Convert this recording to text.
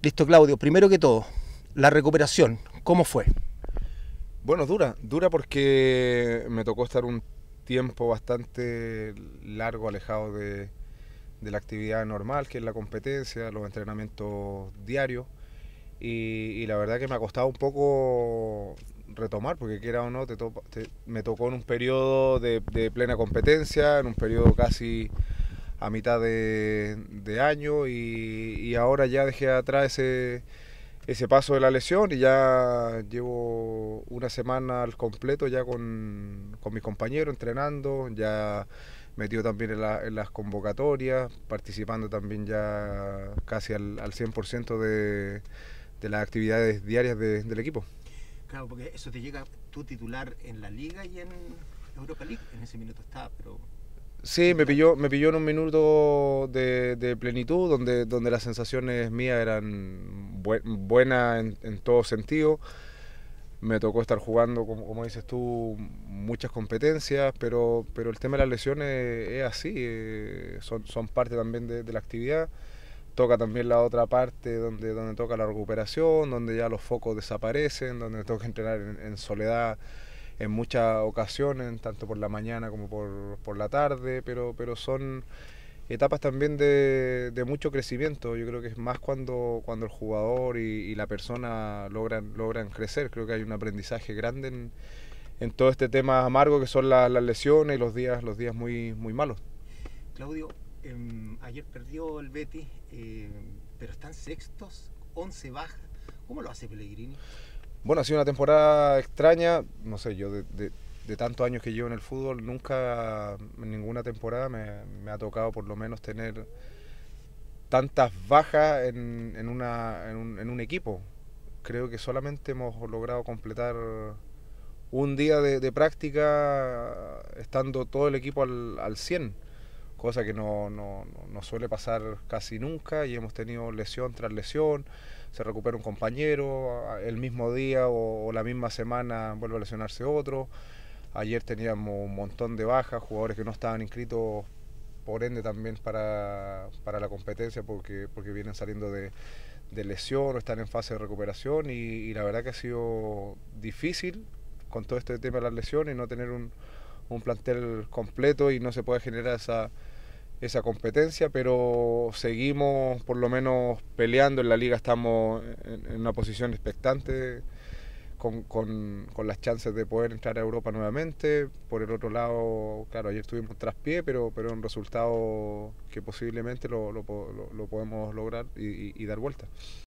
Listo, Claudio. Primero que todo, la recuperación, ¿cómo fue? Bueno, dura, dura porque me tocó estar un tiempo bastante largo alejado de, la actividad normal, que es la competencia, los entrenamientos diarios. Y, la verdad que me ha costado un poco retomar, porque quiera o no, me tocó en un periodo de, de plena competencia, en un periodo casi a mitad de, año y, ahora ya dejé atrás ese, ese, paso de la lesión y ya llevo una semana al completo ya con, con mis compañeros entrenando, ya metido también en, las convocatorias, participando también ya casi al, 100% de, de, las actividades diarias del equipo. Claro, porque eso te llega tu titular en la liga y en Europa League, en ese minuto está, pero Sí, me pilló, me pilló en un minuto de, plenitud, donde, donde las sensaciones mías eran buenas en, todo sentido. Me tocó estar jugando, como, dices tú, muchas competencias, pero, pero el tema de las lesiones es así, eh, son, parte también de, la actividad. Toca también la otra parte donde, donde toca la recuperación, donde ya los focos desaparecen, donde tengo que entrenar en soledad en muchas ocasiones, tanto por la mañana como por, la tarde, pero, pero son etapas también de, mucho crecimiento. Yo creo que es más cuando, cuando el jugador y, la persona logran, logran crecer. Creo que hay un aprendizaje grande en, todo este tema amargo que son las lesiones y los días, los días muy, muy malos. Claudio, em, ayer perdió el Betis, eh, pero están sextos, 11 bajas. ¿Cómo lo hace Pellegrini? Bueno, ha sido una temporada extraña, no sé, yo de, de, tantos años que llevo en el fútbol, nunca en ninguna temporada me, ha tocado por lo menos tener tantas bajas en, en, una, en, un, equipo. Creo que solamente hemos logrado completar un día de, práctica estando todo el equipo al, al 100 cosa que no, no, no, suele pasar casi nunca y hemos tenido lesión tras lesión, se recupera un compañero, el mismo día o, la misma semana vuelve a lesionarse otro. Ayer teníamos un montón de bajas, jugadores que no estaban inscritos, por ende también para, la competencia porque, porque vienen saliendo de, lesión o están en fase de recuperación y, y la verdad que ha sido difícil con todo este tema de las lesiones y no tener un, un plantel completo y no se puede generar esa, esa competencia, pero seguimos por lo menos peleando. En la liga estamos en, una posición expectante con, las chances de poder entrar a Europa nuevamente. Por el otro lado, claro, ayer tuvimos traspié, pero, pero un resultado que posiblemente lo, podemos lograr y dar vuelta.